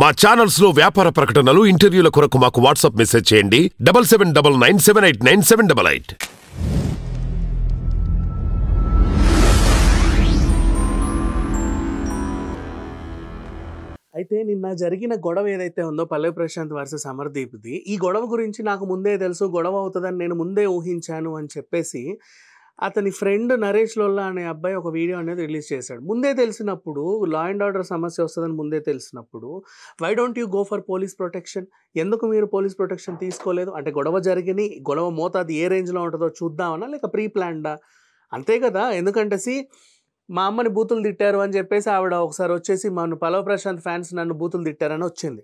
మా ఛానల్స్ లో వ్యాపార ప్రకటనలు ఇంటర్వ్యూల కొరకు మాకు వాట్సాప్ మెసేజ్ చేయండి double seven double nine seven eight nine seven double eight అయితే నిన్న జరిగిన గొడవ ఏదైతే ఉందో పల్లవి ప్రశాంత్ వర్సెస్ అమర్దీప్ది ఈ గొడవ గురించి నాకు ముందే తెలుసు గొడవ అవుతుందని నేను ముందే ఊహించాను అని చెప్పేసి అతని ఫ్రెండ్ నరేష్ లోల్లా అనే అబ్బాయి ఒక వీడియో అనేది రిలీజ్ చేశాడు ముందే తెలిసినప్పుడు లా అండ్ ఆర్డర్ సమస్య వస్తుందని ముందే తెలిసినప్పుడు why don't you go for police protection ఎందుకు మీరు పోలీస్ ప్రొటెక్షన్ తీసుకోలేదు అంటే గొడవ జరిగినాయి గొడవ అది ఏ రేంజ్లో ఉంటుందో చూద్దామన్నా లేక ప్రీ ప్లాన్డా అంతే కదా ఎందుకంటే సి మా అమ్మని బూతులు తిట్టారు అని చెప్పేసి ఆవిడ ఒకసారి వచ్చేసి మన పలవ ప్రశాంత్ ఫ్యాన్స్ నన్ను బూతులు తిట్టారని వచ్చింది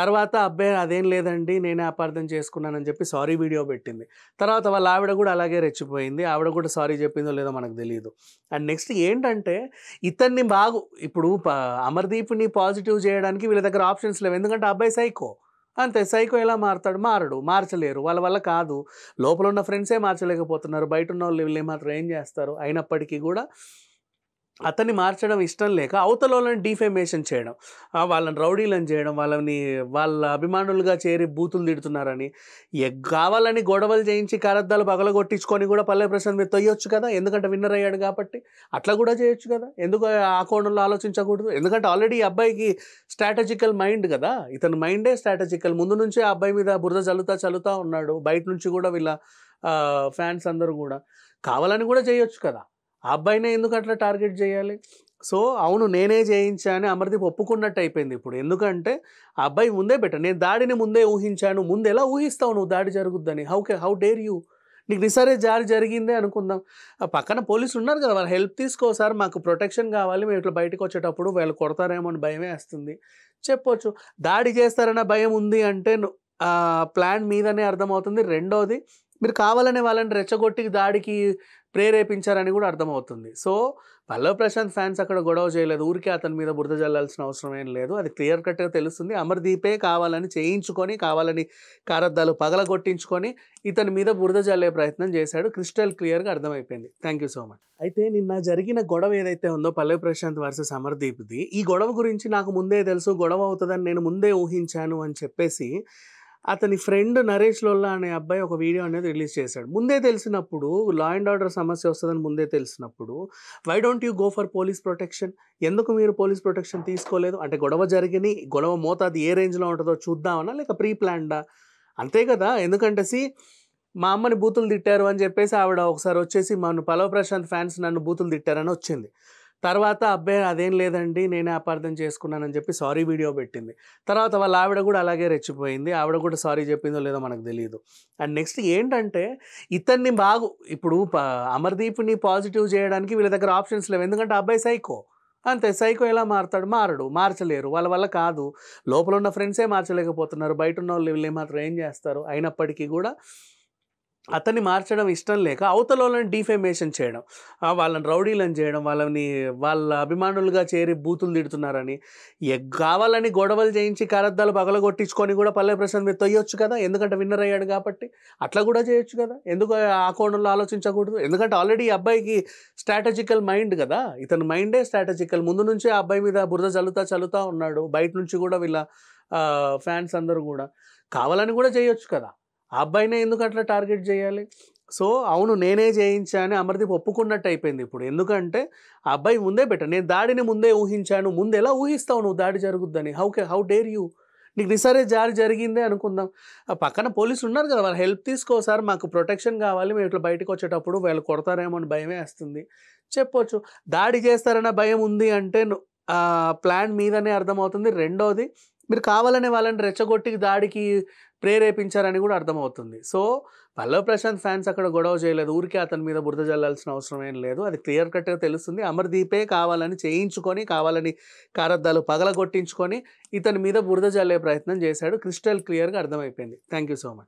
తర్వాత అబ్బాయి అదేం లేదండి నేనే అపార్థం చేసుకున్నానని చెప్పి సారీ వీడియో పెట్టింది తర్వాత వాళ్ళ ఆవిడ కూడా అలాగే రెచ్చిపోయింది ఆవిడ కూడా సారీ చెప్పిందో లేదో మనకు తెలియదు అండ్ నెక్స్ట్ ఏంటంటే ఇతన్ని బాగు ఇప్పుడు అమర్దీప్ని పాజిటివ్ చేయడానికి వీళ్ళ దగ్గర ఆప్షన్స్ లేవు ఎందుకంటే అబ్బాయి సైకో అంతే సైకో ఎలా మారుతాడు మారడు మార్చలేరు వాళ్ళ వల్ల కాదు లోపల ఉన్న ఫ్రెండ్సే మార్చలేకపోతున్నారు బయట ఉన్న వాళ్ళు వీళ్ళు మాత్రం ఏం చేస్తారు అయినప్పటికీ కూడా అతన్ని మార్చడం ఇష్టం లేక అవతల వాళ్ళని డిఫేమేషన్ చేయడం వాళ్ళని రౌడీలను చేయడం వాళ్ళని వాళ్ళ అభిమానులుగా చేరి బూతులు తిడుతున్నారని కావాలని గొడవలు చేయించి కారద్దాలు పగల కొట్టించుకొని కూడా పల్లె ప్రశాంత్ మీరు తొయ్యొచ్చు కదా ఎందుకంటే విన్నర్ అయ్యాడు కాబట్టి అట్లా కూడా చేయొచ్చు కదా ఎందుకు ఆ కోణంలో ఆలోచించకూడదు ఎందుకంటే ఆల్రెడీ ఈ అబ్బాయికి స్ట్రాటజికల్ మైండ్ కదా ఇతని మైండే స్ట్రాటజికల్ ముందు నుంచే ఆ అబ్బాయి మీద బురద చల్లుతా చల్లుతా ఉన్నాడు బయట నుంచి కూడా వీళ్ళ ఫ్యాన్స్ అందరూ కూడా కావాలని కూడా చేయొచ్చు కదా ఆ అబ్బాయినే ఎందుకు అట్లా టార్గెట్ చేయాలి సో అవును నేనే చేయించాను అమర్దీప్ ఒప్పుకున్నట్టు అయిపోయింది ఇప్పుడు ఎందుకంటే ఆ అబ్బాయి ముందే బెటర్ నేను దాడిని ముందే ఊహించాను ముందు ఎలా ఊహిస్తావు నువ్వు దాడి జరుగుద్దని హౌ కె హౌ డేర్ యూ నీకు నిసారే జారి జరిగిందే అనుకుందాం పక్కన పోలీసులు ఉన్నారు కదా వాళ్ళు హెల్ప్ తీసుకో సార్ మాకు ప్రొటెక్షన్ కావాలి మేము ఇట్లా బయటకు వచ్చేటప్పుడు వీళ్ళు కొడతారేమో అని భయమే వస్తుంది చెప్పొచ్చు దాడి చేస్తారన్న భయం ఉంది అంటే ప్లాన్ మీదనే అర్థమవుతుంది రెండోది మీరు కావాలనే వాళ్ళని రెచ్చగొట్టి దాడికి ప్రేరేపించారని కూడా అర్థమవుతుంది సో పల్లవ్ ప్రశాంత్ ఫ్యాన్స్ అక్కడ గొడవ చేయలేదు ఊరికే అతని మీద బురద జల్లాల్సిన అవసరం ఏం లేదు అది క్లియర్ కట్గా తెలుస్తుంది అమర్దీపే కావాలని చేయించుకొని కావాలని కారద్దాలు పగలగొట్టించుకొని ఇతని మీద బురద జల్లే ప్రయత్నం చేశాడు క్రిస్టల్ క్లియర్గా అర్థమైపోయింది థ్యాంక్ యూ సో మచ్ అయితే నిన్న జరిగిన గొడవ ఏదైతే ఉందో పల్లవి ప్రశాంత్ వర్సెస్ అమర్దీప్ది ఈ గొడవ గురించి నాకు ముందే తెలుసు గొడవ అవుతుందని నేను ముందే ఊహించాను అని చెప్పేసి అతని ఫ్రెండ్ నరేష్ లోల్లా అనే అబ్బాయి ఒక వీడియో అనేది రిలీజ్ చేశాడు ముందే తెలిసినప్పుడు లా అండ్ ఆర్డర్ సమస్య వస్తుందని ముందే తెలిసినప్పుడు why don't you go for police protection ఎందుకు మీరు పోలీస్ ప్రొటెక్షన్ తీసుకోలేదు అంటే గొడవ జరిగినాయి గొడవ మోతాది ఏ రేంజ్లో ఉంటుందో చూద్దామన్నా లేక ప్రీ ప్లాన్డా అంతే కదా ఎందుకంటే సి మా అమ్మని బూతులు తిట్టారు అని చెప్పేసి ఆవిడ ఒకసారి వచ్చేసి మన పలవ ప్రశాంత్ ఫ్యాన్స్ నన్ను బూతులు తిట్టారని వచ్చింది తర్వాత అబ్బాయి అదేం లేదండి నేనే అపార్థం చేసుకున్నానని చెప్పి సారీ వీడియో పెట్టింది తర్వాత వాళ్ళ ఆవిడ కూడా అలాగే రెచ్చిపోయింది ఆవిడ కూడా సారీ చెప్పిందో లేదో మనకు తెలియదు అండ్ నెక్స్ట్ ఏంటంటే ఇతన్ని బాగు ఇప్పుడు అమర్దీప్ని పాజిటివ్ చేయడానికి వీళ్ళ దగ్గర ఆప్షన్స్ లేవు ఎందుకంటే అబ్బాయి సైకో అంతే సైకో ఎలా మారుతాడు మారడు మార్చలేరు వాళ్ళ వల్ల కాదు లోపల ఉన్న ఫ్రెండ్సే మార్చలేకపోతున్నారు బయట ఉన్న వాళ్ళు వీళ్ళు మాత్రం ఏం చేస్తారు అయినప్పటికీ కూడా అతన్ని మార్చడం ఇష్టం లేక అవతల వాళ్ళని డిఫేమేషన్ చేయడం వాళ్ళని రౌడీలను చేయడం వాళ్ళని వాళ్ళ అభిమానులుగా చేరి బూతులు తిడుతున్నారని కావాలని గొడవలు చేయించి కారద్దాలు పగలగొట్టించుకొని కూడా పల్లె ప్రసాద్ మీద తొయ్యొచ్చు కదా ఎందుకంటే విన్నర్ అయ్యాడు కాబట్టి అట్లా కూడా చేయొచ్చు కదా ఎందుకు ఆ కోణంలో ఆలోచించకూడదు ఎందుకంటే ఆల్రెడీ అబ్బాయికి స్ట్రాటజికల్ మైండ్ కదా ఇతని మైండే స్ట్రాటజికల్ ముందు నుంచే ఆ అబ్బాయి మీద బురద చల్లుతా చల్లుతా ఉన్నాడు బయట నుంచి కూడా వీళ్ళ ఫ్యాన్స్ అందరూ కూడా కావాలని కూడా చేయొచ్చు కదా ఆ అబ్బాయినే ఎందుకు అట్లా టార్గెట్ చేయాలి సో అవును నేనే చేయించాను అమర్దీప్ ఒప్పుకున్నట్టు అయిపోయింది ఇప్పుడు ఎందుకంటే ఆ అబ్బాయి ముందే బెటర్ నేను దాడిని ముందే ఊహించాను ముందు ఎలా ఊహిస్తావు నువ్వు దాడి జరుగుద్దని హౌ కే హౌ డేర్ యూ నీకు నిసారే జారి జరిగిందే అనుకుందాం పక్కన పోలీసులు ఉన్నారు కదా వాళ్ళు హెల్ప్ తీసుకో సార్ మాకు ప్రొటెక్షన్ కావాలి మేము ఇట్లా బయటకు వచ్చేటప్పుడు వీళ్ళు కొడతారేమో అని భయమే వేస్తుంది చెప్పొచ్చు దాడి చేస్తారన్న భయం ఉంది అంటే ప్లాన్ మీదనే అర్థమవుతుంది రెండోది మీరు కావాలనే వాళ్ళని రెచ్చగొట్టి దాడికి ప్రేరేపించారని కూడా అర్థమవుతుంది సో పల్లవ్ ప్రశాంత్ ఫ్యాన్స్ అక్కడ గొడవ చేయలేదు ఊరికే అతని మీద బురద జల్లాల్సిన అవసరం ఏం లేదు అది క్లియర్ కట్గా తెలుస్తుంది అమర్దీపే కావాలని చేయించుకొని కావాలని కారద్దాలు పగలగొట్టించుకొని ఇతని మీద బురద జల్లే ప్రయత్నం చేశాడు క్రిస్టల్ క్లియర్గా అర్థమైపోయింది థ్యాంక్ యూ సో మచ్